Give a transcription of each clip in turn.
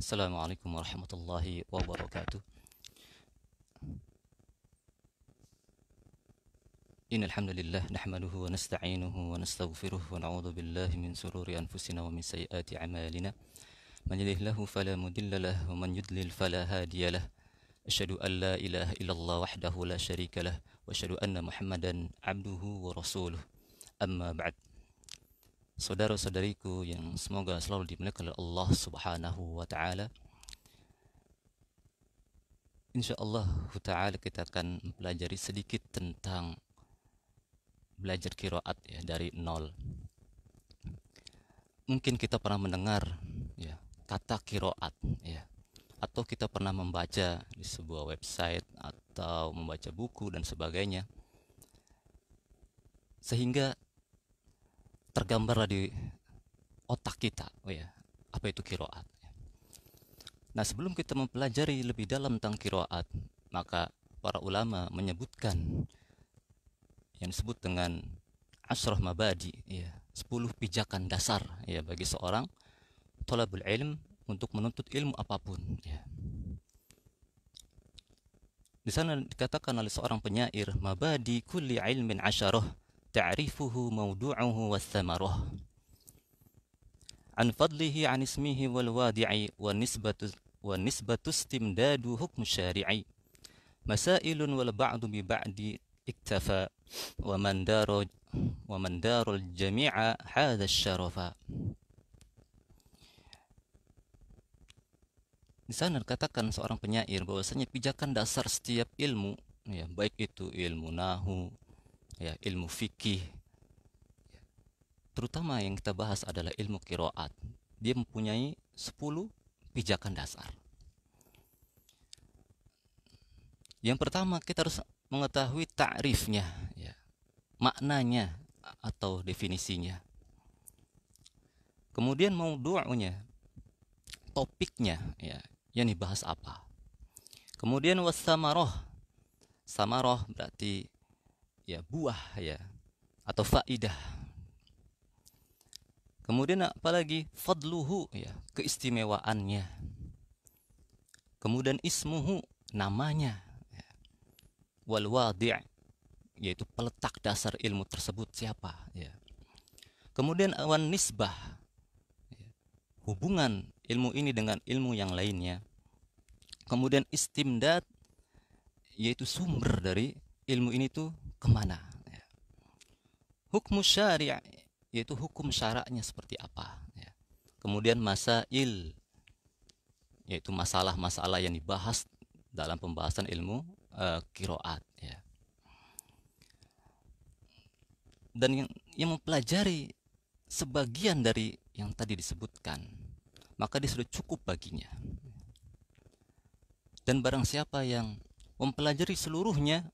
السلام عليكم ورحمة الله وبركاته إن الحمد لله نحمده ونستعينه ونستغفره ونعوذ بالله من سرور أنفسنا ومن سيئات أعمالنا من يهده له فلا مضل له ومن يضلل فلا هادي له أشهد أن لا إله إلا الله وحده لا شريك له وأشهد أن محمدا عبده ورسوله أما بعد saudara-saudariku yang semoga selalu dimuliakan oleh Allah Subhanahu wa taala. Insyaallah taala kita akan mempelajari sedikit tentang belajar kiroat ya dari nol. Mungkin kita pernah mendengar ya kata kiroat ya atau kita pernah membaca di sebuah website atau membaca buku dan sebagainya sehingga tergambarlah di otak kita oh ya apa itu kiroat nah sebelum kita mempelajari lebih dalam tentang kiroat maka para ulama menyebutkan yang disebut dengan asroh mabadi ya 10 pijakan dasar ya bagi seorang tolabul ilm untuk menuntut ilmu apapun ya. Di sana dikatakan oleh seorang penyair mabadi kulli ilmin asyaroh تعرفه موضوعه والثمره عن فضله عن اسمه والوادع والنسبة والنسبة استمداد حكم شارعي مسائل والبعض ببعد اكتفى ومن دار ومن دار الجميع هذا الشرف Di sana dikatakan seorang penyair bahwasanya pijakan dasar setiap ilmu ya baik itu ilmu nahu, ya ilmu fikih terutama yang kita bahas adalah ilmu kiroat dia mempunyai 10 pijakan dasar yang pertama kita harus mengetahui takrifnya ya, maknanya atau definisinya kemudian mau doanya topiknya ya yang dibahas apa kemudian wasamaroh samaroh berarti ya buah ya atau faidah. Kemudian apalagi fadluhu ya, keistimewaannya. Kemudian ismuhu namanya. Ya. Wal wadi' yaitu peletak dasar ilmu tersebut siapa ya. Kemudian awan nisbah ya. hubungan ilmu ini dengan ilmu yang lainnya. Kemudian istimdad yaitu sumber dari ilmu ini tuh kemana ya. hukum syariah yaitu hukum syaraknya seperti apa ya. kemudian masa il yaitu masalah-masalah yang dibahas dalam pembahasan ilmu uh, kiroat ya. dan yang, yang mempelajari sebagian dari yang tadi disebutkan maka dia sudah cukup baginya dan barang siapa yang mempelajari seluruhnya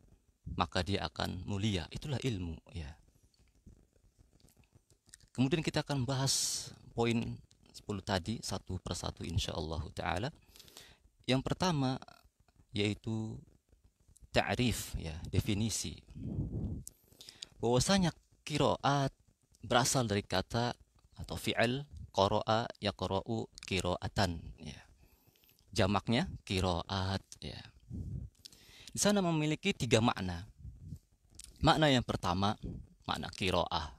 maka dia akan mulia. Itulah ilmu ya. Kemudian kita akan bahas poin 10 tadi satu persatu insyaallah taala. Yang pertama yaitu ta'rif ya, definisi. Bahwasanya kiroat berasal dari kata atau fi'al qara'a yaqra'u qira'atan ya. Jamaknya qiraat ya di sana memiliki tiga makna. Makna yang pertama, makna kiroah,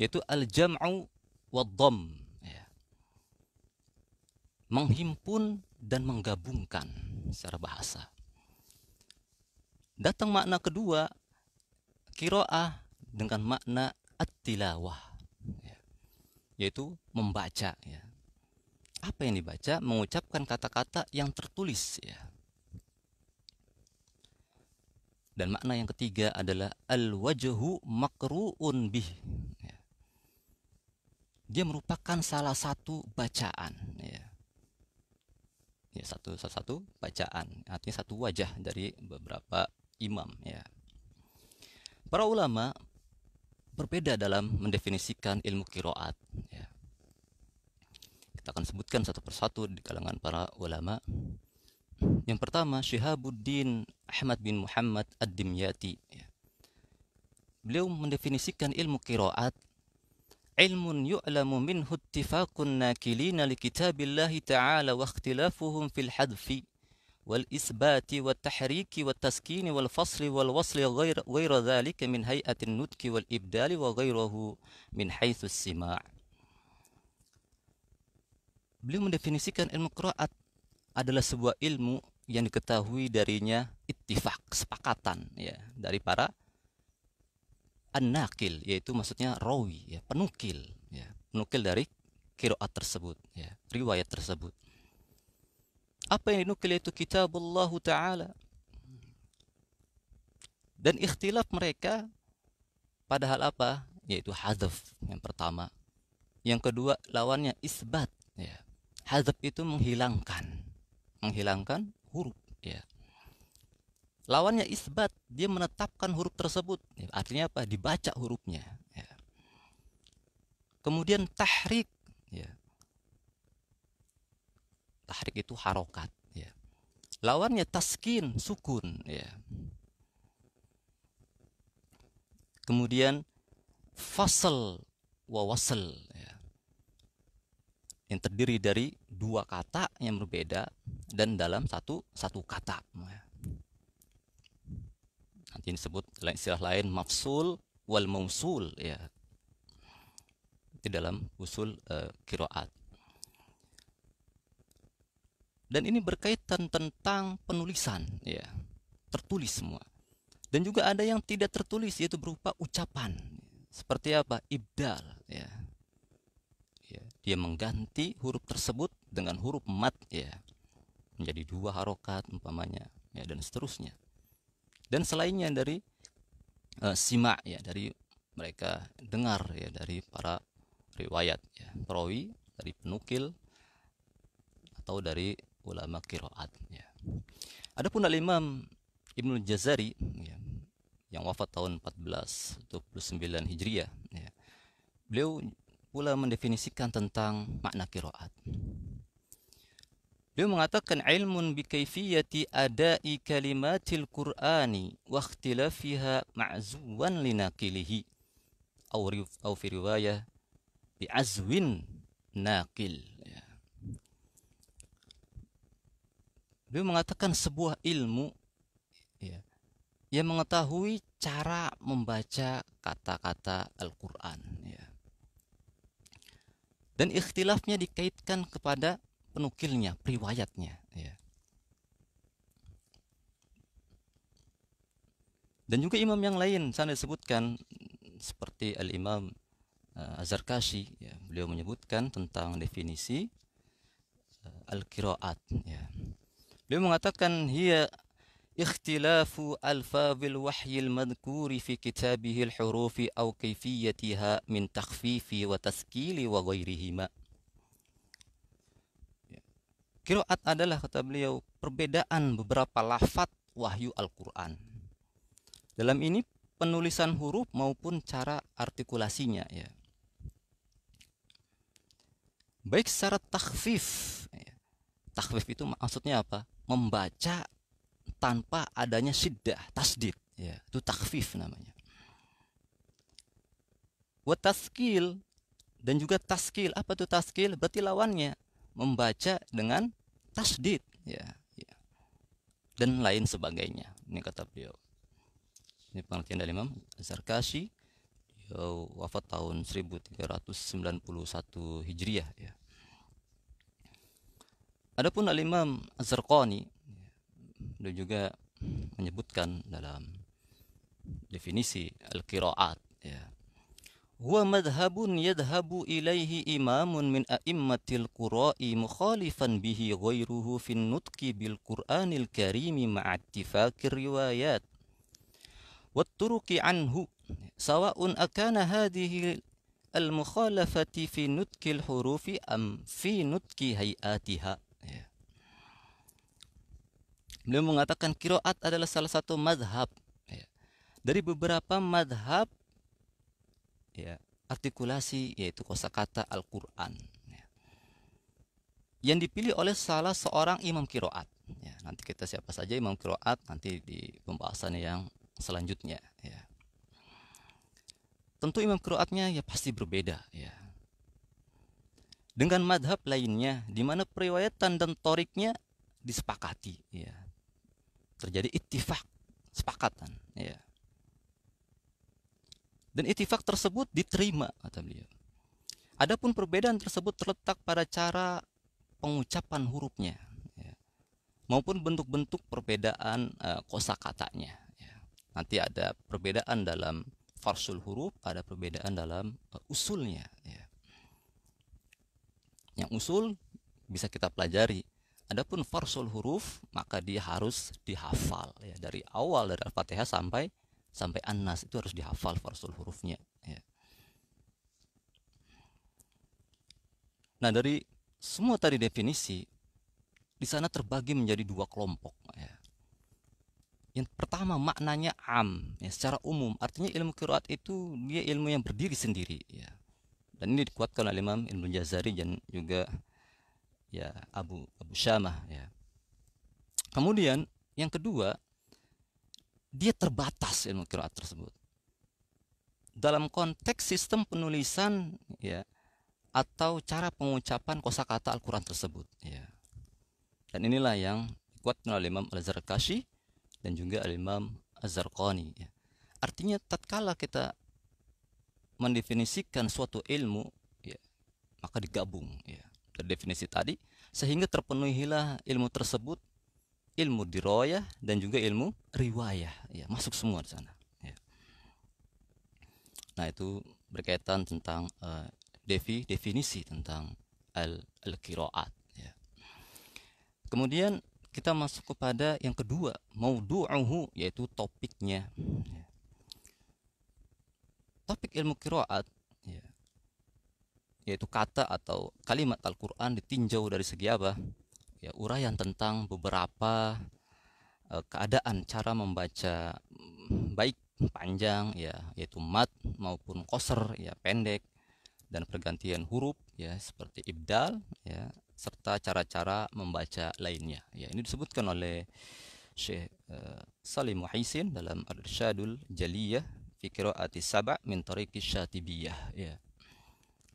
yaitu al-jam'u wad dom ya. menghimpun dan menggabungkan secara bahasa. Datang makna kedua, kiroah dengan makna at-tilawah, ya. yaitu membaca. Ya. Apa yang dibaca? Mengucapkan kata-kata yang tertulis. Ya Dan makna yang ketiga adalah al-wajhu makru'un bih. Ya. Dia merupakan salah satu bacaan. Ya. Ya, satu, satu, satu bacaan, artinya satu wajah dari beberapa imam. Ya. Para ulama berbeda dalam mendefinisikan ilmu kiroat. Ya. Kita akan sebutkan satu persatu di kalangan para ulama. Yang pertama Syihabuddin Ahmad bin Muhammad Ad-Dimyati. Beliau mendefinisikan ilmu kiraat ilmun yu'lamu minhu ittifaqun nakilina li kitabillahi ta'ala wa ikhtilafuhum fil hadfi wal isbati wa tahriki wa taskini wal fasli wal wasli ghair dhalika min hay'atin nutki wal ibdali wa ghairahu min haythu sima' Beliau mendefinisikan ilmu kiraat adalah sebuah ilmu yang diketahui darinya ittifak, kesepakatan ya dari para anakil yaitu maksudnya rawi ya, penukil ya, penukil dari kiroat tersebut ya, riwayat tersebut. Apa yang dinukil yaitu Allah taala. Dan ikhtilaf mereka padahal apa? Yaitu hadaf yang pertama. Yang kedua lawannya isbat ya. Hadaf itu menghilangkan menghilangkan huruf ya lawannya isbat dia menetapkan huruf tersebut ya, artinya apa dibaca hurufnya ya. kemudian tahrik ya. tahrik itu harokat ya. lawannya taskin sukun ya. kemudian fasal wa ya. yang terdiri dari dua kata yang berbeda dan dalam satu satu kata. Nanti disebut istilah lain mafsul wal mausul ya. Di dalam usul uh, kiroat. Dan ini berkaitan tentang penulisan ya. Tertulis semua. Dan juga ada yang tidak tertulis yaitu berupa ucapan. Seperti apa? Ibdal ya dia mengganti huruf tersebut dengan huruf mat ya menjadi dua harokat umpamanya ya dan seterusnya dan selainnya dari e, eh, simak ya dari mereka dengar ya dari para riwayat ya perawi dari penukil atau dari ulama kiroat ya adapun al imam Ibnu Jazari ya, yang wafat tahun 1429 Hijriah ya. beliau pula mendefinisikan tentang makna kiroat. Beliau mengatakan ilmun bi kaifiyati ada'i kalimatil Qur'ani wa ikhtilafiha ma'zuwan linaqilihi aw aw fi riwayah bi azwin naqil. Beliau ya. mengatakan sebuah ilmu ya, yang mengetahui cara membaca kata-kata Al-Qur'an ya dan ikhtilafnya dikaitkan kepada penukilnya, periwayatnya. Ya. Dan juga imam yang lain sana sebutkan seperti al-imam uh, eh, Azarkashi, ya, beliau menyebutkan tentang definisi uh, eh, al-kiraat. Ya. Beliau mengatakan hiya اختلاف الفاظ الوحي المذكور في كتابه الحروف أو كيفيتها من تخفيف وتسكيل وغيرهما Kiraat adalah kata beliau perbedaan beberapa lafat wahyu Al-Quran. Dalam ini penulisan huruf maupun cara artikulasinya ya. Baik secara takhfif. Ya. Takhfif itu maksudnya apa? Membaca tanpa adanya sidah tasdid, ya, itu takfif namanya. Wa taskil dan juga taskil, apa tuh taskil? Berarti lawannya membaca dengan tasdid, ya, ya. Dan lain sebagainya. Ini kata beliau. Ini pengertian dari Imam Zarkashi beliau wafat tahun 1391 Hijriah ya. Adapun Al-Imam Az-Zarqani beliau juga menyebutkan dalam definisi al-qiraat ya. Huwa madhhabun yadhhabu ilaihi imamun min a'immatil qura'i mukhalifan bihi ghairuhu fin nutqi bil Qur'anil karim ma'a ittifaqir riwayat والطرق عنه سواء أكان هذه المخالفة في نطق الحروف أم في نطق هيئاتها Beliau mengatakan kiroat adalah salah satu madhab ya. dari beberapa madhab ya, artikulasi yaitu kosakata Al-Quran ya. yang dipilih oleh salah seorang imam kiroat. Ya, nanti kita siapa saja imam kiroat nanti di pembahasan yang selanjutnya. Ya. Tentu imam kiroatnya ya pasti berbeda ya dengan madhab lainnya di mana periwayatan dan toriknya disepakati ya terjadi ittifak sepakatan ya dan ittifak tersebut diterima kata beliau adapun perbedaan tersebut terletak pada cara pengucapan hurufnya ya. maupun bentuk-bentuk perbedaan uh, kosakatanya ya. nanti ada perbedaan dalam farsul huruf ada perbedaan dalam uh, usulnya ya. yang usul bisa kita pelajari Adapun farsul huruf maka dia harus dihafal ya dari awal dari Al-Fatihah sampai sampai an itu harus dihafal farsul hurufnya ya. Nah, dari semua tadi definisi di sana terbagi menjadi dua kelompok ya. Yang pertama maknanya am ya secara umum artinya ilmu kiroat itu dia ilmu yang berdiri sendiri ya. Dan ini dikuatkan oleh Imam Ibn Jazari dan juga ya Abu Abu Syamah ya. Kemudian yang kedua dia terbatas ilmu kiraat tersebut. Dalam konteks sistem penulisan ya atau cara pengucapan kosakata Al-Qur'an tersebut ya. Dan inilah yang kuat oleh Imam Al-Zarkashi dan juga al Imam Az-Zarqani ya. Artinya tatkala kita mendefinisikan suatu ilmu ya, maka digabung ya definisi tadi sehingga terpenuhilah ilmu tersebut ilmu diroyah dan juga ilmu riwayah ya masuk semua di sana ya. nah itu berkaitan tentang uh, defi definisi tentang al al kiroat ya. kemudian kita masuk kepada yang kedua mau du'ahu yaitu topiknya ya. topik ilmu kiroat yaitu kata atau kalimat Al-Qur'an ditinjau dari segi apa? Ya, uraian tentang beberapa uh, keadaan cara membaca mm, baik panjang ya yaitu mat maupun koser ya pendek dan pergantian huruf ya seperti ibdal ya serta cara-cara membaca lainnya ya ini disebutkan oleh Syekh uh, Salim Muhaisin dalam al irsyadul Jaliyah fi Qiraati Sab' min Tariqi Syatibiyah ya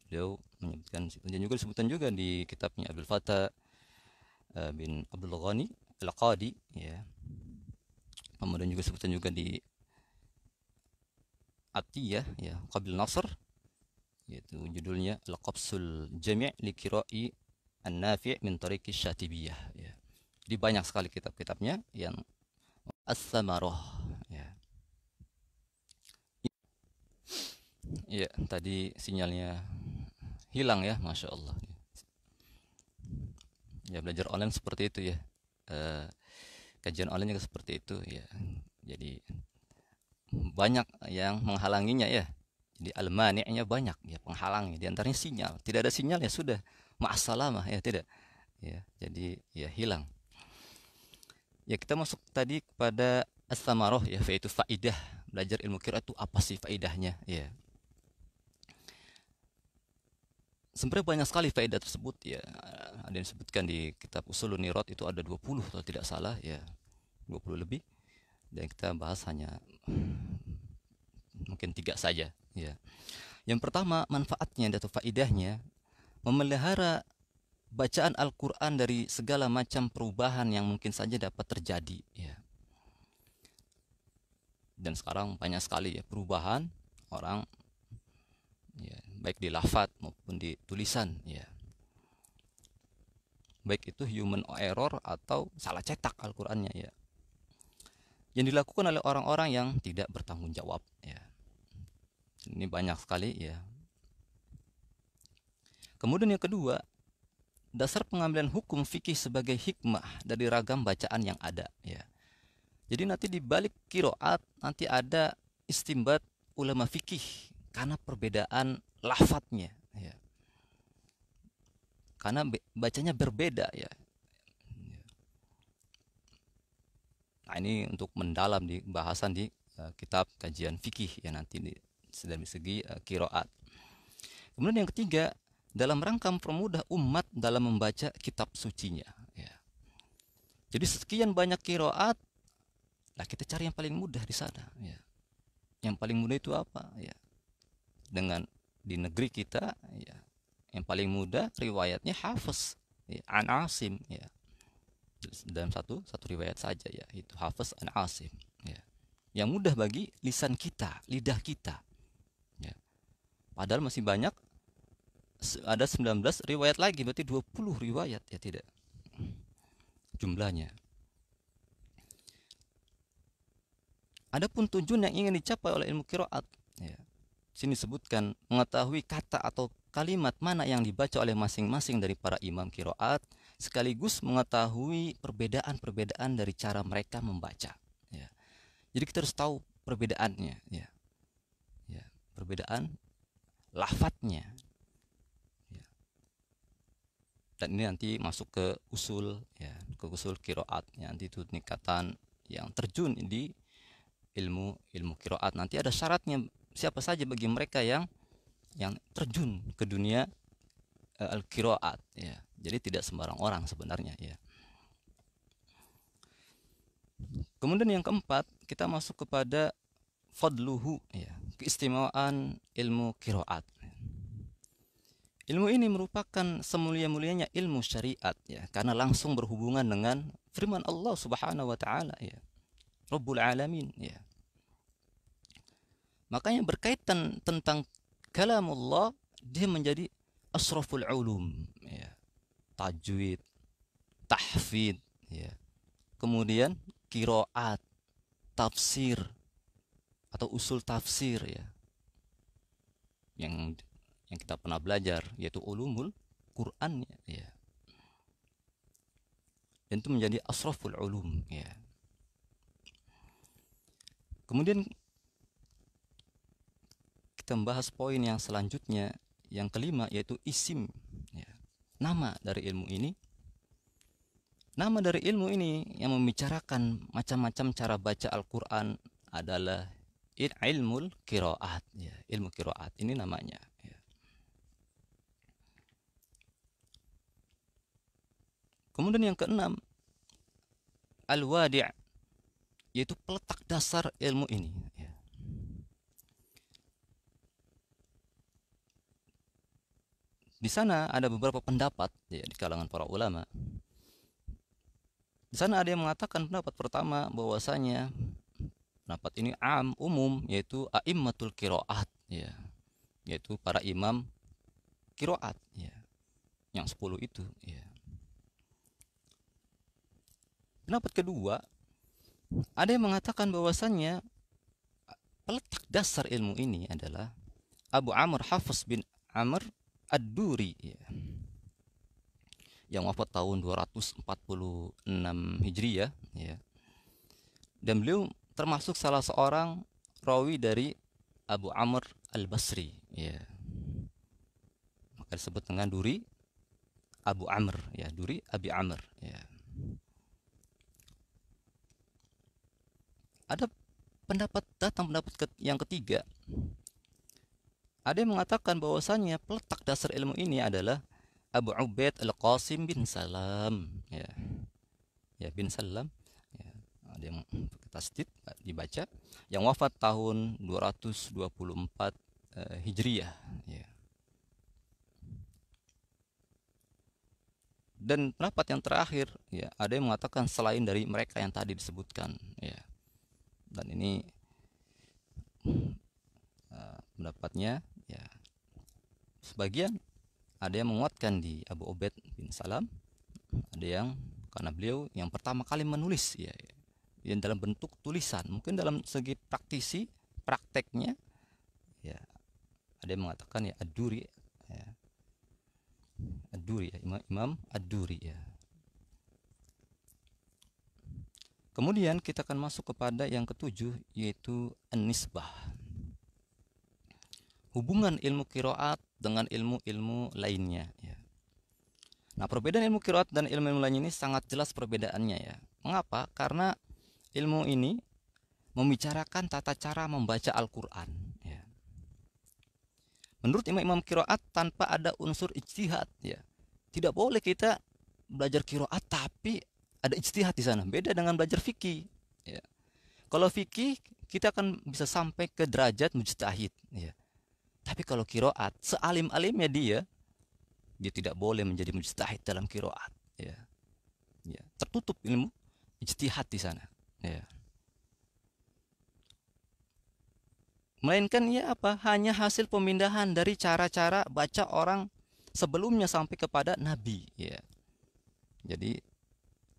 beliau menyebutkan dan juga disebutkan juga di kitabnya Abdul Fatah eh, bin Abdul Ghani Al-Qadi ya. Kemudian juga disebutkan juga di Atiyah ya, Qabil Nasr yaitu judulnya Al-Qabsul Jami' li Qira'i An-Nafi' min Tariqi Syatibiyah ya. di banyak sekali kitab-kitabnya yang As-Samarah ya. Ya, tadi sinyalnya hilang ya masya Allah ya belajar online seperti itu ya e, kajian online juga seperti itu ya jadi banyak yang menghalanginya ya jadi almaniknya banyak ya penghalangnya diantaranya sinyal tidak ada sinyal ya sudah mah ya tidak ya jadi ya hilang ya kita masuk tadi kepada as ya yaitu faidah belajar ilmu kira itu apa sih faidahnya ya sebenarnya banyak sekali faedah tersebut ya ada yang disebutkan di kitab Usulun Nirot itu ada 20 kalau tidak salah ya 20 lebih dan kita bahas hanya mungkin tiga saja ya yang pertama manfaatnya atau faedahnya memelihara bacaan Al-Quran dari segala macam perubahan yang mungkin saja dapat terjadi ya dan sekarang banyak sekali ya perubahan orang baik di lafat maupun di tulisan ya baik itu human error atau salah cetak Al-Qur'annya ya yang dilakukan oleh orang-orang yang tidak bertanggung jawab ya ini banyak sekali ya kemudian yang kedua dasar pengambilan hukum fikih sebagai hikmah dari ragam bacaan yang ada ya jadi nanti di balik kiroat nanti ada istimbat ulama fikih karena perbedaan lafadznya ya. karena bacanya berbeda ya nah ini untuk mendalam di bahasan di uh, kitab kajian fikih ya nanti di, dari segi uh, kiroat kemudian yang ketiga dalam rangka mempermudah umat dalam membaca kitab sucinya ya. jadi sekian banyak kiroat lah kita cari yang paling mudah di sana ya yang paling mudah itu apa ya dengan di negeri kita ya yang paling mudah riwayatnya Hafiz ya, An Asim ya dalam satu satu riwayat saja ya itu Hafiz An Asim ya yang mudah bagi lisan kita lidah kita ya padahal masih banyak ada 19 riwayat lagi berarti 20 riwayat ya tidak jumlahnya Adapun tujuan yang ingin dicapai oleh ilmu kiroat ya sini sebutkan mengetahui kata atau kalimat mana yang dibaca oleh masing-masing dari para imam kiroat sekaligus mengetahui perbedaan-perbedaan dari cara mereka membaca ya. jadi kita harus tahu perbedaannya ya, ya perbedaan lafadznya ya. dan ini nanti masuk ke usul ya ke usul kiroat ya. nanti itu tingkatan yang terjun di ilmu ilmu kiroat nanti ada syaratnya siapa saja bagi mereka yang yang terjun ke dunia uh, al-qiraat ya. Jadi tidak sembarang orang sebenarnya ya. Kemudian yang keempat, kita masuk kepada fadluhu ya, keistimewaan ilmu qiraat. Ilmu ini merupakan semulia-mulianya ilmu syariat ya, karena langsung berhubungan dengan firman Allah Subhanahu wa taala ya. Rabbul alamin ya. Makanya berkaitan tentang kalamullah dia menjadi asraful ulum ya. Tajwid, tahfid ya. Kemudian kiroat, tafsir atau usul tafsir ya. Yang yang kita pernah belajar yaitu ulumul Quran ya. Dan itu menjadi asraful ulum ya. Kemudian kita membahas poin yang selanjutnya yang kelima yaitu isim ya. nama dari ilmu ini nama dari ilmu ini yang membicarakan macam-macam cara baca Al-Quran adalah ilmu kiroat ya ilmu kiroat ini namanya ya. kemudian yang keenam al wadi' yaitu peletak dasar ilmu ini Di sana ada beberapa pendapat ya, di kalangan para ulama. Di sana ada yang mengatakan pendapat pertama bahwasanya pendapat ini am umum yaitu aimmatul kiroat ya yaitu para imam kiroat ya yang 10 itu ya pendapat kedua ada yang mengatakan bahwasannya peletak dasar ilmu ini adalah Abu Amr Hafiz bin Amr Ad-Duri ya. yang wafat tahun 246 Hijriah ya. Dan beliau termasuk salah seorang rawi dari Abu Amr Al-Basri ya. Maka disebut dengan Duri Abu Amr ya, Duri Abi Amr ya. Ada pendapat datang pendapat yang ketiga ada yang mengatakan bahwasannya peletak dasar ilmu ini adalah Abu Ubaid Al-Qasim bin Salam ya. Ya bin Salam ya, Ada yang kita sedikit dibaca yang wafat tahun 224 uh, eh, Hijriah ya. Dan pendapat yang terakhir ya ada yang mengatakan selain dari mereka yang tadi disebutkan ya. Dan ini eh, pendapatnya ya sebagian ada yang menguatkan di Abu Ubaid bin Salam ada yang karena beliau yang pertama kali menulis ya yang dalam bentuk tulisan mungkin dalam segi praktisi prakteknya ya ada yang mengatakan ya aduri ya aduri ya imam, imam aduri ya kemudian kita akan masuk kepada yang ketujuh yaitu an-nisbah hubungan ilmu kiroat dengan ilmu-ilmu lainnya. Ya. Nah perbedaan ilmu kiroat dan ilmu-ilmu lainnya ini sangat jelas perbedaannya ya. Mengapa? Karena ilmu ini membicarakan tata cara membaca Al-Quran. Ya. Menurut imam-imam kiroat tanpa ada unsur ijtihad ya. Tidak boleh kita belajar kiroat tapi ada ijtihad di sana. Beda dengan belajar fikih. Ya. Kalau fikih kita akan bisa sampai ke derajat mujtahid. Ya tapi kalau kiroat, sealim-alimnya dia, dia tidak boleh menjadi mujtahid dalam kiroat. Ya. Ya. Tertutup ilmu ijtihad di sana. Ya. Melainkan ya apa? Hanya hasil pemindahan dari cara-cara baca orang sebelumnya sampai kepada Nabi. Ya. Jadi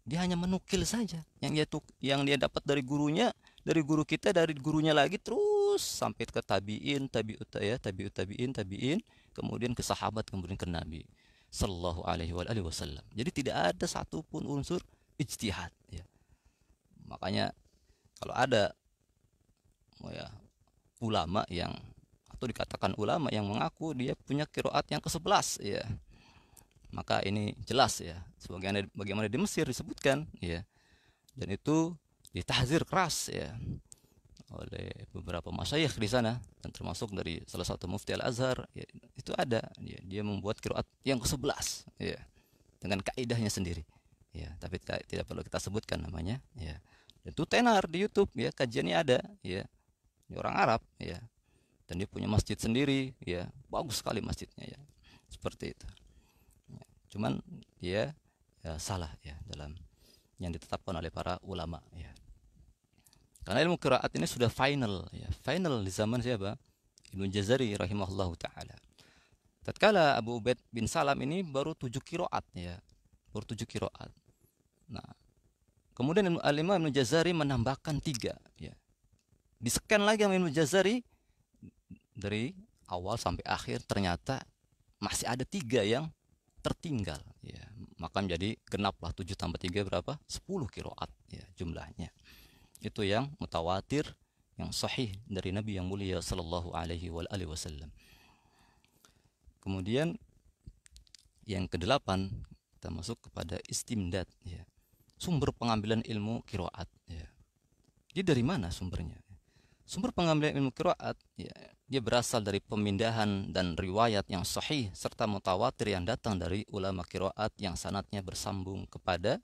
dia hanya menukil saja yang dia tuk, yang dia dapat dari gurunya dari guru kita dari gurunya lagi terus sampai ke tabiin tabiut ya tabiut tabiin tabiin kemudian ke sahabat kemudian ke nabi sallallahu alaihi wa alihi wasallam jadi tidak ada satupun unsur ijtihad ya makanya kalau ada oh ya ulama yang atau dikatakan ulama yang mengaku dia punya kiroat yang ke-11 ya maka ini jelas ya sebagaimana bagaimana di Mesir disebutkan ya dan itu ditahzir keras ya oleh beberapa masyayikh di sana dan termasuk dari salah satu mufti Al Azhar ya, itu ada ya, dia membuat kiraat yang ke-11 ya dengan kaidahnya sendiri ya tapi tidak, perlu kita sebutkan namanya ya dan itu tenar di YouTube ya kajiannya ada ya ini orang Arab ya dan dia punya masjid sendiri ya bagus sekali masjidnya ya seperti itu ya. cuman dia ya, salah ya dalam yang ditetapkan oleh para ulama ya karena ilmu kiraat ini sudah final, ya, final di zaman siapa? Ibnu Jazari rahimahullah taala. Tatkala Abu Ubaid bin Salam ini baru tujuh kiroat ya, baru tujuh kiroat. Nah, kemudian Al-Imam Ibnu Jazari menambahkan tiga ya. Di scan lagi sama Ibnu Jazari dari awal sampai akhir ternyata masih ada tiga yang tertinggal ya. Maka menjadi genaplah tujuh tambah tiga berapa? Sepuluh kiroat ya jumlahnya itu yang mutawatir yang sahih dari Nabi yang mulia sallallahu alaihi wasallam. Kemudian yang kedelapan kita masuk kepada istimdad ya. Sumber pengambilan ilmu kiroat ya. Dia dari mana sumbernya? Sumber pengambilan ilmu kiroat ya, dia berasal dari pemindahan dan riwayat yang sahih serta mutawatir yang datang dari ulama kiroat yang sanatnya bersambung kepada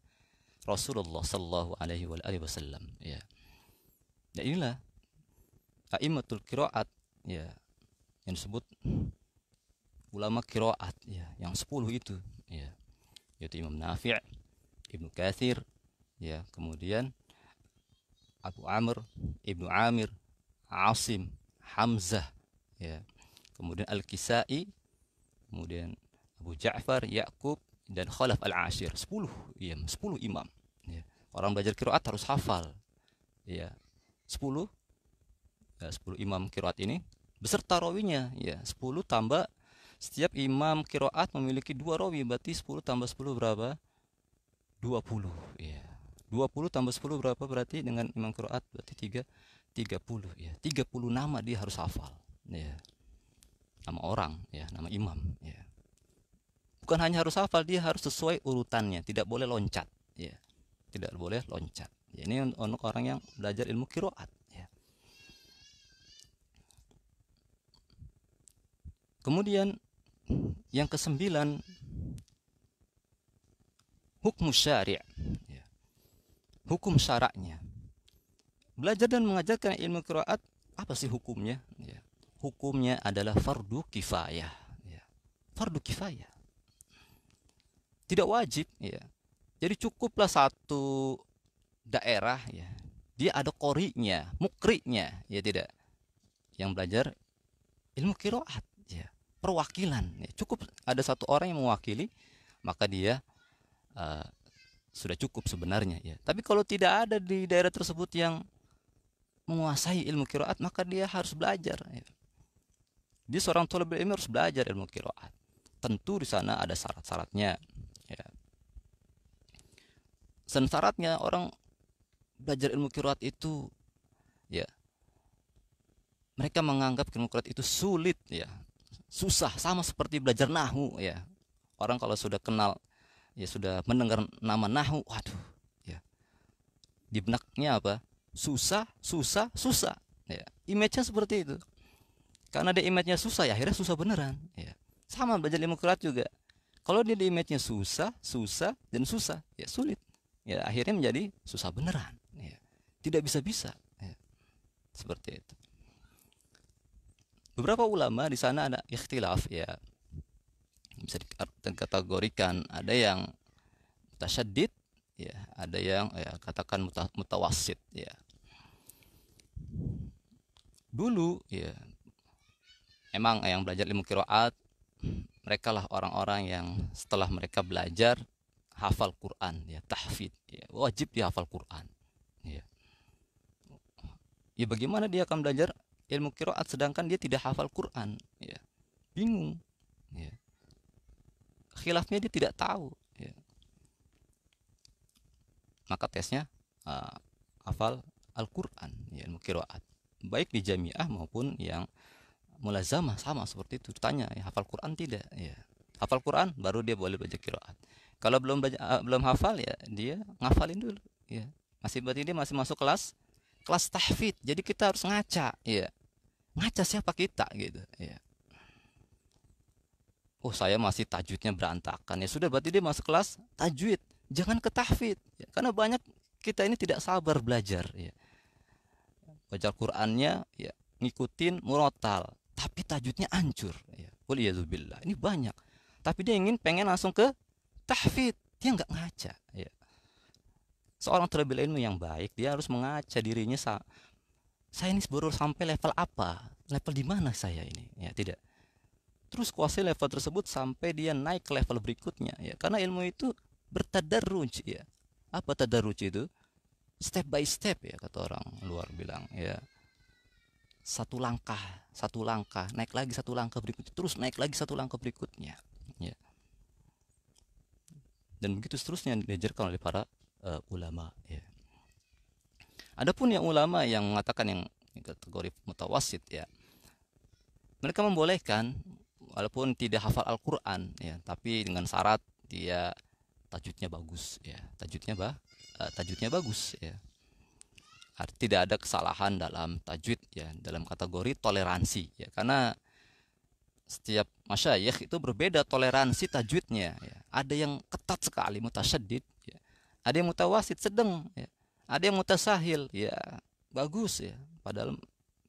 Rasulullah Sallallahu Alaihi Wasallam. Ya. Dan inilah aimatul kiroat ya yang disebut ulama kiroat ya yang sepuluh itu ya yaitu Imam Nafi' Ibnu Kathir ya kemudian Abu Amr Ibnu Amir Asim Hamzah ya kemudian Al Kisai kemudian Abu Ja'far Yakub dan khalaf al-ashir sepuluh ya 10 imam ya. orang belajar kiroat harus hafal iya. ya sepuluh ya, 10 imam kiroat ini beserta rawinya ya 10 tambah setiap imam kiroat memiliki dua rawi berarti sepuluh tambah sepuluh berapa dua puluh ya puluh tambah sepuluh berapa berarti dengan imam kiroat berarti tiga tiga puluh ya puluh nama dia harus hafal ya nama orang ya nama imam ya bukan hanya harus hafal dia harus sesuai urutannya tidak boleh loncat ya tidak boleh loncat ya, ini untuk orang yang belajar ilmu kiroat ya. kemudian yang kesembilan hukum syariat, ya. hukum syaraknya belajar dan mengajarkan ilmu kiroat apa sih hukumnya ya. hukumnya adalah fardu kifayah ya. fardu kifayah tidak wajib ya jadi cukuplah satu daerah ya dia ada korinya mukrinya ya tidak yang belajar ilmu kiroat ya perwakilan ya cukup ada satu orang yang mewakili maka dia uh, sudah cukup sebenarnya ya tapi kalau tidak ada di daerah tersebut yang menguasai ilmu kiroat maka dia harus belajar ya. dia seorang tolebel ilmu harus belajar ilmu kiroat tentu di sana ada syarat-syaratnya dan syaratnya orang belajar ilmu kiroat itu ya mereka menganggap ilmu kiroat itu sulit ya susah sama seperti belajar nahu ya orang kalau sudah kenal ya sudah mendengar nama nahu waduh ya di benaknya apa susah susah susah ya image-nya seperti itu karena dia image-nya susah ya akhirnya susah beneran ya sama belajar ilmu kiroat juga kalau dia di image-nya susah susah dan susah ya sulit ya akhirnya menjadi susah beneran iya. ya. tidak bisa bisa ya. seperti itu beberapa ulama di sana ada ikhtilaf ya bisa dikategorikan ada yang mutasyadid ya ada yang ya, katakan muta, mutawasid ya dulu ya emang yang belajar ilmu kiroat mereka lah orang-orang yang setelah mereka belajar hafal Quran ya tahfid ya. wajib dia hafal Quran ya. ya bagaimana dia akan belajar ilmu kiroat sedangkan dia tidak hafal Quran ya bingung ya khilafnya dia tidak tahu ya. maka tesnya uh, hafal Al-Quran ya, ilmu kiroat baik di jamiah maupun yang mulazamah sama seperti itu tanya ya, hafal Quran tidak ya hafal Quran baru dia boleh belajar kiroat kalau belum belajar, uh, belum hafal ya dia ngafalin dulu ya masih berarti dia masih masuk kelas kelas tahfid jadi kita harus ngaca ya ngaca siapa kita gitu ya oh saya masih tajwidnya berantakan ya sudah berarti dia masuk kelas tajwid jangan ke tahfid ya. karena banyak kita ini tidak sabar belajar ya baca Qurannya ya ngikutin murotal tapi tajwidnya hancur ya ini banyak tapi dia ingin pengen langsung ke tahfid dia nggak ngaca ya. seorang terlebih ilmu yang baik dia harus mengaca dirinya sa saya ini baru sampai level apa level di mana saya ini ya tidak terus kuasai level tersebut sampai dia naik ke level berikutnya ya karena ilmu itu bertadarruj ya apa tadarruj itu step by step ya kata orang luar bilang ya satu langkah satu langkah naik lagi satu langkah berikutnya terus naik lagi satu langkah berikutnya ya dan begitu seterusnya diajarkan oleh para uh, ulama ya. Adapun yang ulama yang mengatakan yang kategori mutawasit ya. Mereka membolehkan walaupun tidak hafal Al-Qur'an ya, tapi dengan syarat dia tajudnya bagus ya. Tajudnya bah uh, eh, tajudnya bagus ya. Arti tidak ada kesalahan dalam tajwid ya, dalam kategori toleransi ya. Karena setiap masyayikh itu berbeda toleransi tajwidnya ya. ada yang ketat sekali mutasyadid ya. ada yang mutawasit sedang ya. ada yang mutasahil ya bagus ya padahal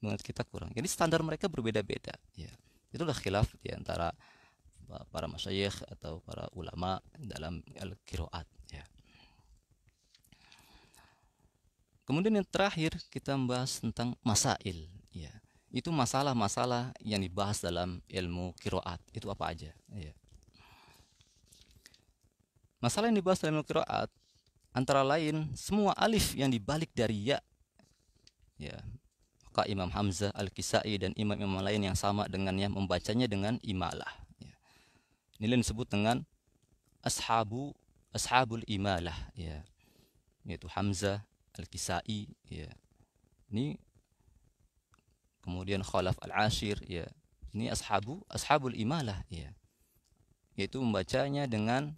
menurut kita kurang jadi standar mereka berbeda-beda ya itulah khilaf di antara para masyayikh atau para ulama dalam al-qiraat ya kemudian yang terakhir kita membahas tentang masail ya itu masalah-masalah yang dibahas dalam ilmu kiroat itu apa aja ya. masalah yang dibahas dalam ilmu kiroat antara lain semua alif yang dibalik dari ya ya maka Imam Hamzah Al-Kisai dan imam-imam lain yang sama dengannya membacanya dengan imalah ya. disebut dengan ashabu ashabul imalah ya yaitu Hamzah Al-Kisai ya ini kemudian khalaf al-ashir ya ini ashabu ashabul imalah ya yaitu membacanya dengan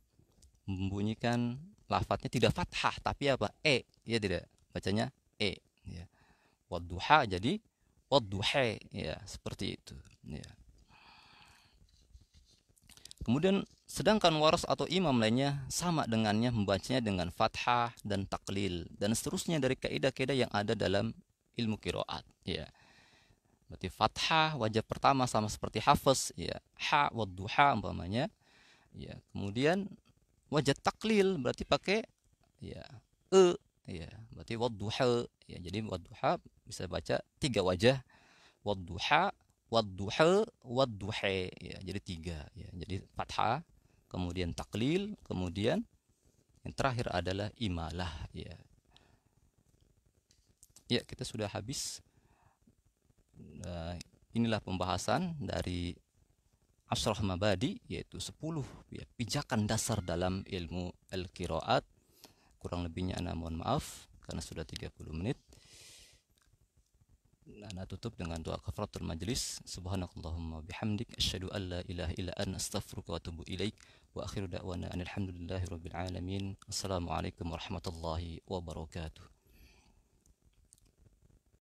membunyikan lafadznya tidak fathah tapi apa e ya tidak bacanya e ya wadduha jadi wadduha ya seperti itu ya kemudian sedangkan waras atau imam lainnya sama dengannya membacanya dengan fathah dan taklil dan seterusnya dari kaidah-kaidah yang ada dalam ilmu kiroat ya berarti fathah wajah pertama sama seperti hafes ya ha wadduha umpamanya ya kemudian wajah taklil berarti pakai ya e ya berarti wadduha ya jadi wadduha bisa baca tiga wajah wadduha wadduha wadduhe ya jadi tiga ya jadi fathah kemudian taklil kemudian yang terakhir adalah imalah ya ya kita sudah habis Eh, inilah pembahasan dari Asrah Mabadi yaitu 10 ya, pijakan dasar dalam ilmu al-qiraat. Kurang lebihnya ana mohon maaf karena sudah 30 menit. nana tutup dengan doa kafaratul majlis. Subhanakallahumma bihamdik asyhadu an la ilaha illa anta astaghfiruka wa atubu ilaik. Wa akhiru da'wana alhamdulillahi rabbil alamin. Assalamualaikum warahmatullahi wabarakatuh.